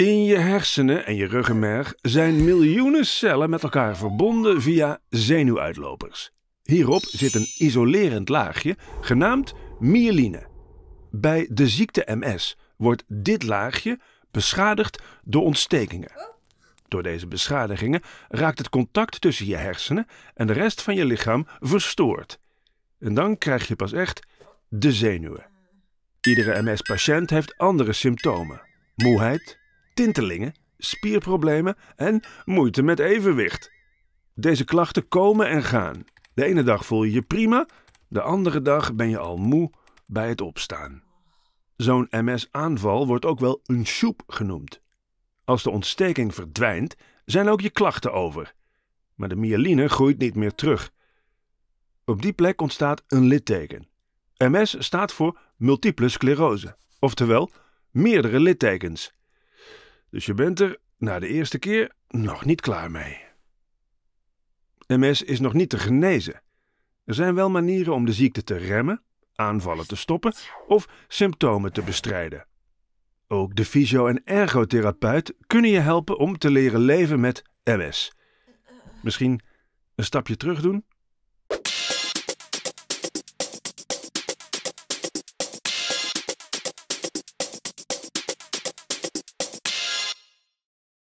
In je hersenen en je ruggenmerg zijn miljoenen cellen met elkaar verbonden via zenuwuitlopers. Hierop zit een isolerend laagje genaamd myeline. Bij de ziekte MS wordt dit laagje beschadigd door ontstekingen. Door deze beschadigingen raakt het contact tussen je hersenen en de rest van je lichaam verstoord. En dan krijg je pas echt de zenuwen. Iedere MS-patiënt heeft andere symptomen: moeheid, tintelingen, spierproblemen en moeite met evenwicht. Deze klachten komen en gaan. De ene dag voel je je prima, de andere dag ben je al moe bij het opstaan. Zo'n MS-aanval wordt ook wel een soep genoemd. Als de ontsteking verdwijnt, zijn ook je klachten over. Maar de myeline groeit niet meer terug. Op die plek ontstaat een litteken. MS staat voor multiple sclerose, oftewel meerdere littekens. Dus je bent er na de eerste keer nog niet klaar mee. MS is nog niet te genezen. Er zijn wel manieren om de ziekte te remmen, aanvallen te stoppen of symptomen te bestrijden. Ook de fysio- en ergotherapeut kunnen je helpen om te leren leven met MS. Misschien een stapje terug doen?